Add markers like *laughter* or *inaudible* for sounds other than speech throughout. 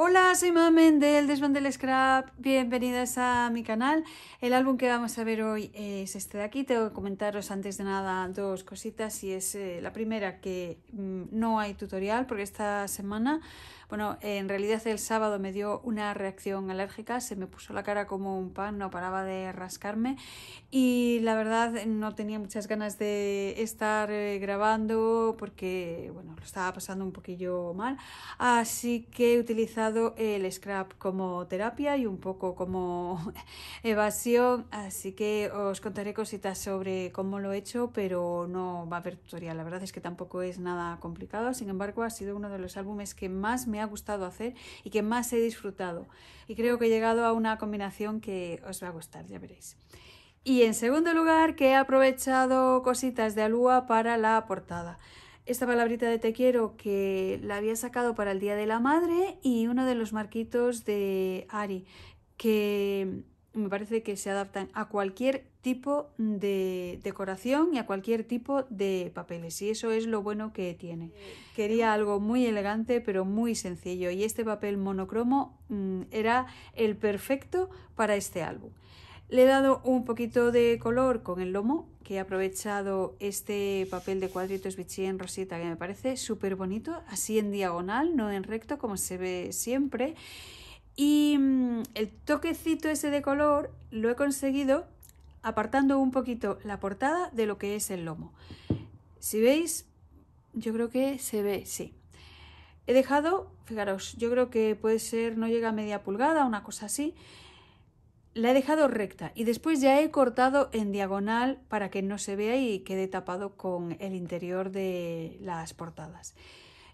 Hola, soy Mamen del Desván del Scrap. Bienvenidas a mi canal. El álbum que vamos a ver hoy es este de aquí. Tengo que comentaros antes de nada dos cositas y es eh, la primera que mm, no hay tutorial porque esta semana, bueno, en realidad el sábado me dio una reacción alérgica, se me puso la cara como un pan, no paraba de rascarme y la verdad no tenía muchas ganas de estar eh, grabando porque, bueno, lo estaba pasando un poquillo mal. Así que he utilizado el scrap como terapia y un poco como *laughs* evasión, así que os contaré cositas sobre cómo lo he hecho, pero no va a haber tutorial. La verdad es que tampoco es nada complicado, sin embargo ha sido uno de los álbumes que más me ha gustado hacer y que más he disfrutado. Y creo que he llegado a una combinación que os va a gustar, ya veréis. Y en segundo lugar, que he aprovechado cositas de Alúa para la portada esta palabrita de te quiero que la había sacado para el Día de la Madre y uno de los marquitos de Ari, que me parece que se adaptan a cualquier tipo de decoración y a cualquier tipo de papeles y eso es lo bueno que tiene. Quería algo muy elegante pero muy sencillo y este papel monocromo mm, era el perfecto para este álbum. Le he dado un poquito de color con el lomo, que he aprovechado este papel de cuadritos Vichy en rosita, que me parece súper bonito, así en diagonal, no en recto, como se ve siempre. Y mm, el toquecito ese de color lo he conseguido apartando un poquito la portada de lo que es el lomo. Si veis, yo creo que se ve, sí. He dejado, fijaros, yo creo que puede ser, no llega a media pulgada, una cosa así, la he dejado recta y después ya he cortado en diagonal para que no se vea y quede tapado con el interior de las portadas.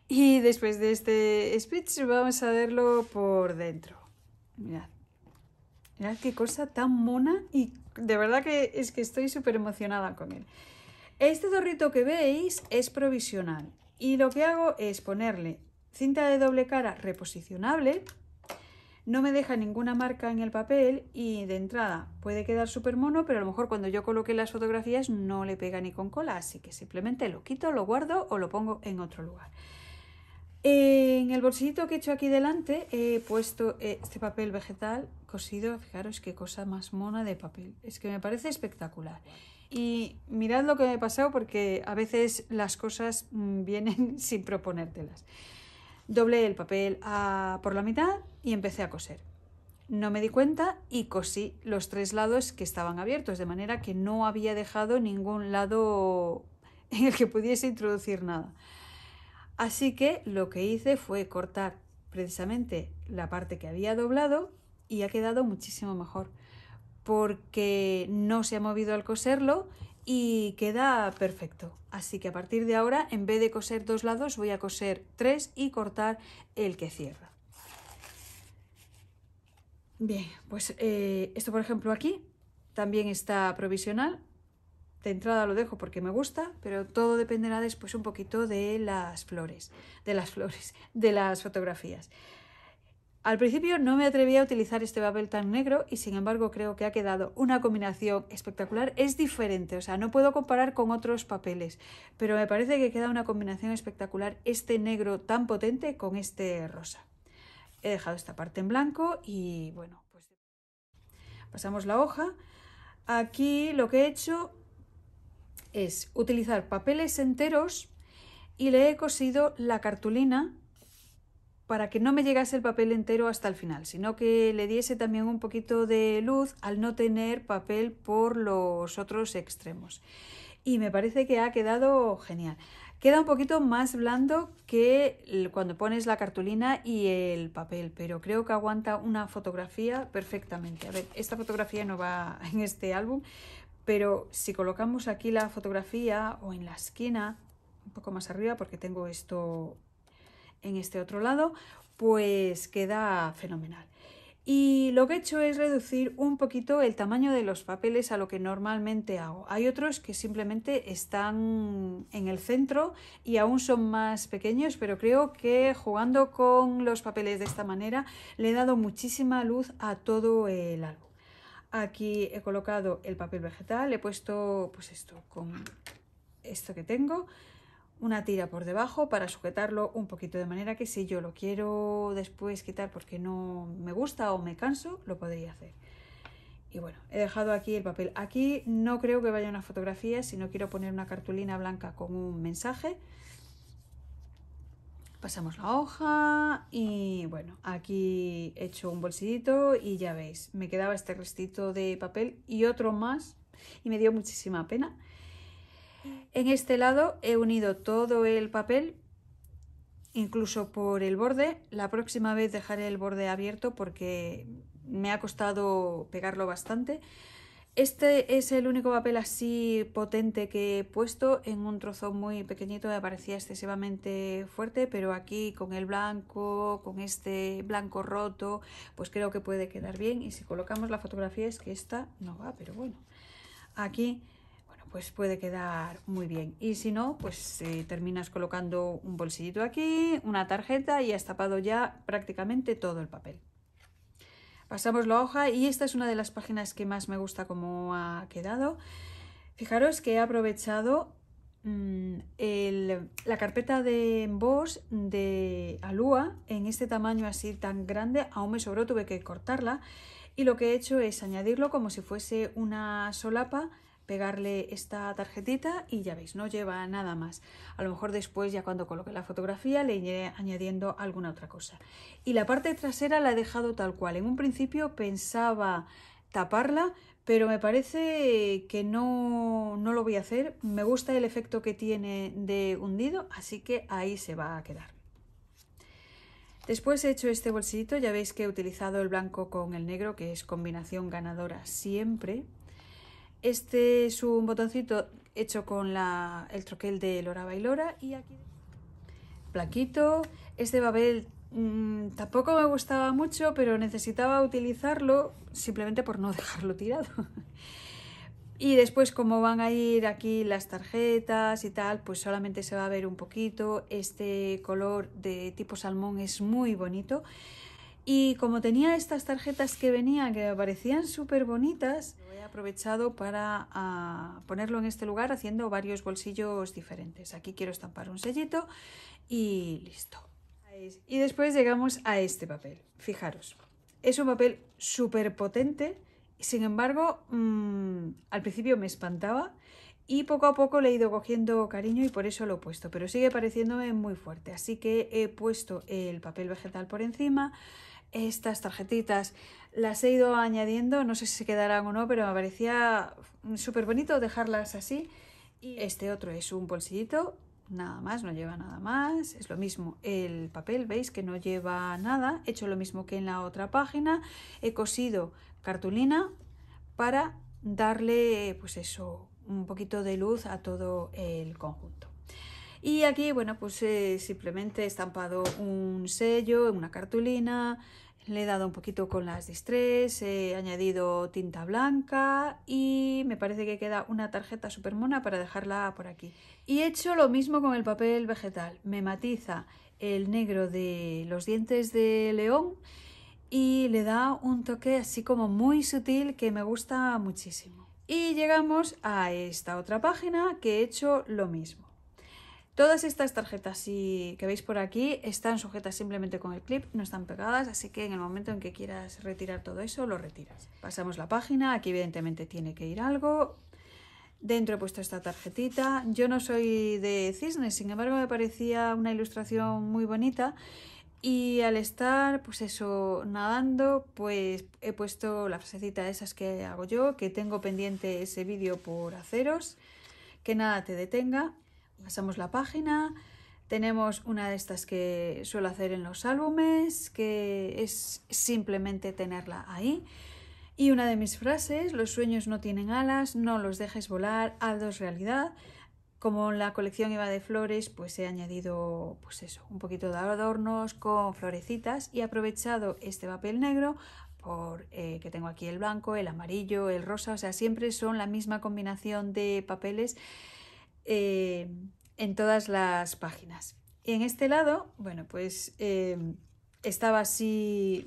Y después de este speech vamos a verlo por dentro. Mirad. Mirad qué cosa tan mona y de verdad que es que estoy súper emocionada con él. Este dorrito que veis es provisional y lo que hago es ponerle cinta de doble cara reposicionable no me deja ninguna marca en el papel y de entrada puede quedar súper mono, pero a lo mejor cuando yo coloque las fotografías no le pega ni con cola, así que simplemente lo quito, lo guardo o lo pongo en otro lugar. En el bolsillito que he hecho aquí delante he puesto eh, este papel vegetal cosido, fijaros qué cosa más mona de papel, es que me parece espectacular. Y mirad lo que me he pasado porque a veces las cosas mm, vienen *laughs* sin proponértelas. Doblé el papel por la mitad y empecé a coser. No me di cuenta y cosí los tres lados que estaban abiertos, de manera que no había dejado ningún lado en el que pudiese introducir nada. Así que lo que hice fue cortar precisamente la parte que había doblado y ha quedado muchísimo mejor porque no se ha movido al coserlo y queda perfecto. Así que a partir de ahora, en vez de coser dos lados, voy a coser tres y cortar el que cierra. Bien, pues eh, esto por ejemplo aquí también está provisional. De entrada lo dejo porque me gusta, pero todo dependerá después un poquito de las flores, de las flores, de las fotografías. Al principio no me atreví a utilizar este papel tan negro y sin embargo creo que ha quedado una combinación espectacular. Es diferente, o sea, no puedo comparar con otros papeles, pero me parece que queda una combinación espectacular este negro tan potente con este rosa. He dejado esta parte en blanco y bueno, pues pasamos la hoja. Aquí lo que he hecho es utilizar papeles enteros y le he cosido la cartulina para que no me llegase el papel entero hasta el final, sino que le diese también un poquito de luz al no tener papel por los otros extremos. Y me parece que ha quedado genial. Queda un poquito más blando que cuando pones la cartulina y el papel, pero creo que aguanta una fotografía perfectamente. A ver, esta fotografía no va *laughs* en este álbum, pero si colocamos aquí la fotografía o en la esquina, un poco más arriba porque tengo esto en este otro lado, pues queda fenomenal. Y lo que he hecho es reducir un poquito el tamaño de los papeles a lo que normalmente hago. Hay otros que simplemente están en el centro y aún son más pequeños, pero creo que jugando con los papeles de esta manera le he dado muchísima luz a todo el álbum. Aquí he colocado el papel vegetal, he puesto pues esto con esto que tengo, una tira por debajo para sujetarlo un poquito de manera que si yo lo quiero después quitar porque no me gusta o me canso, lo podría hacer. Y bueno, he dejado aquí el papel. Aquí no creo que vaya una fotografía, si no quiero poner una cartulina blanca con un mensaje. Pasamos la hoja y bueno, aquí he hecho un bolsillito y ya veis, me quedaba este restito de papel y otro más y me dio muchísima pena en este lado he unido todo el papel, incluso por el borde. La próxima vez dejaré el borde abierto porque me ha costado pegarlo bastante. Este es el único papel así potente que he puesto en un trozo muy pequeñito, me parecía excesivamente fuerte, pero aquí con el blanco, con este blanco roto, pues creo que puede quedar bien. Y si colocamos la fotografía es que esta no va, pero bueno. Aquí pues puede quedar muy bien. Y si no, pues eh, terminas colocando un bolsillito aquí, una tarjeta y has tapado ya prácticamente todo el papel. Pasamos la hoja y esta es una de las páginas que más me gusta cómo ha quedado. Fijaros que he aprovechado mm, la carpeta de emboss de Alúa en este tamaño así tan grande, aún me sobró, tuve que cortarla y lo que he hecho es añadirlo como si fuese una solapa pegarle esta tarjetita y ya veis, no lleva nada más. A lo mejor después ya cuando coloque la fotografía le iré añadiendo alguna otra cosa. Y la parte trasera la he dejado tal cual. En un principio pensaba taparla, pero me parece que no, no lo voy a hacer. Me gusta el efecto que tiene de hundido, así que ahí se va a quedar. Después he hecho este bolsillito, ya veis que he utilizado el blanco con el negro, que es combinación ganadora siempre. Este es un botoncito hecho con el troquel de Lora Bailora y aquí plaquito. Este Babel mm, tampoco me gustaba mucho, pero necesitaba utilizarlo simplemente por no *laughs* dejarlo tirado. y después como van a ir aquí las tarjetas y tal, pues solamente se va a ver un poquito. Este color de tipo salmón es muy bonito. Y como tenía estas tarjetas que venían, que me parecían súper bonitas, lo he aprovechado para ah, ponerlo en este lugar haciendo varios bolsillos diferentes. Aquí quiero estampar un sellito y listo. Y después llegamos a este papel. Fijaros, es un papel súper potente. Sin embargo, mm, al principio me espantaba y poco a poco le he ido cogiendo cariño y por eso lo he puesto, pero sigue pareciéndome muy fuerte. Así que he puesto el papel vegetal por encima, estas tarjetitas las he ido añadiendo, no sé si se quedarán o no, pero me parecía súper bonito dejarlas así. Y este otro es un bolsillito, nada más, no lleva nada más, es lo mismo. El papel, veis que no lleva nada, he hecho lo mismo que en la otra página, he cosido cartulina para darle, pues eso, un poquito de luz a todo el conjunto. Y aquí, bueno, pues eh, simplemente he estampado un sello, en una cartulina, le he dado un poquito con las distress, he añadido tinta blanca y me parece que queda una tarjeta super mona para dejarla por aquí. Y he hecho lo mismo con el papel vegetal. Me matiza el negro de los dientes de león y le da un toque así como muy sutil que me gusta muchísimo. Y llegamos a esta otra página que he hecho lo mismo. Todas estas tarjetas que veis por aquí están sujetas simplemente con el clip, no están pegadas, así que en el momento en que quieras retirar todo eso, lo retiras. Pasamos la página, aquí evidentemente tiene que ir algo. Dentro he puesto esta tarjetita. Yo no soy de cisnes, sin embargo me parecía una ilustración muy bonita y al estar, pues eso, nadando, pues he puesto la frasecita esas que hago yo, que tengo pendiente ese vídeo por haceros, que nada te detenga. Pasamos la página, tenemos una de estas que suelo hacer en los álbumes, que es simplemente tenerla ahí. Y una de mis frases, los sueños no tienen alas, no los dejes volar, hazlos realidad. Como la colección iba de flores, pues he añadido, pues eso, un poquito de adornos con florecitas y he aprovechado este papel negro por, eh, que tengo aquí el blanco, el amarillo, el rosa, o sea, siempre son la misma combinación de papeles eh, en todas las páginas. Y en este lado, bueno, pues eh, estaba así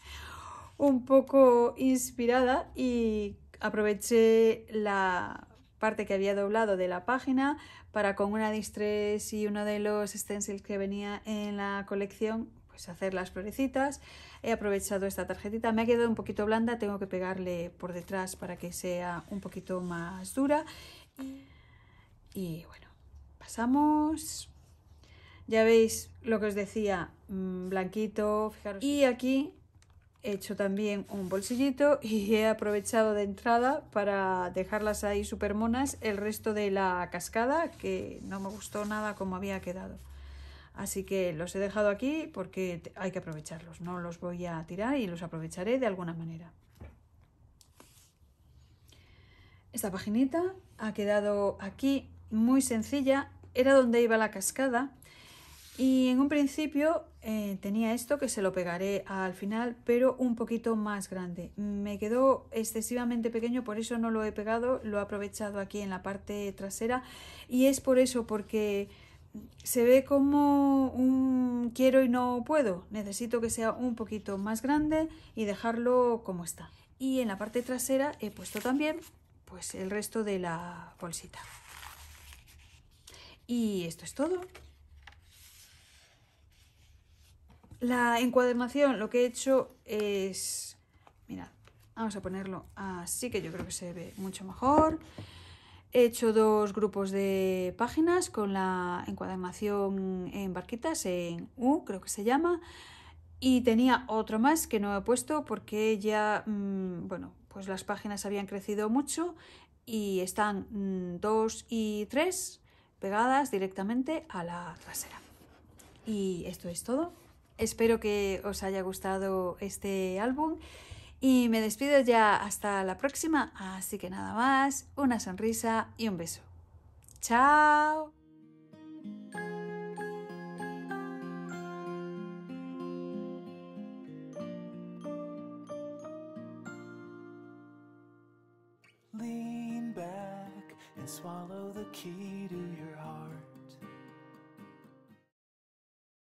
*laughs* un poco inspirada y aproveché la parte que había doblado de la página para con una distress y uno de los stencils que venía en la colección pues hacer las florecitas he aprovechado esta tarjetita me ha quedado un poquito blanda tengo que pegarle por detrás para que sea un poquito más dura y bueno, pasamos. Ya veis lo que os decía, mm, blanquito, fijaros. Y aquí he hecho también un bolsillito y he aprovechado de entrada para dejarlas ahí súper monas el resto de la cascada que no me gustó nada como había quedado. Así que los he dejado aquí porque hay que aprovecharlos, no los voy a tirar y los aprovecharé de alguna manera. Esta paginita ha quedado aquí muy sencilla, era donde iba la cascada y en un principio eh, tenía esto que se lo pegaré al final, pero un poquito más grande. Me quedó excesivamente pequeño, por eso no lo he pegado, lo he aprovechado aquí en la parte trasera y es por eso, porque se ve como un quiero y no puedo. Necesito que sea un poquito más grande y dejarlo como está. Y en la parte trasera he puesto también pues el resto de la bolsita. Y esto es todo. La encuadernación lo que he hecho es... Mirad, vamos a ponerlo así que yo creo que se ve mucho mejor. He hecho dos grupos de páginas con la encuadernación en barquitas, en U creo que se llama. Y tenía otro más que no he puesto porque ya, mm, bueno, pues las páginas habían crecido mucho y están mm, dos y tres pegadas directamente a la trasera. Y esto es todo. Espero que os haya gustado este álbum y me despido ya hasta la próxima. Así que nada más, una sonrisa y un beso. ¡Chao!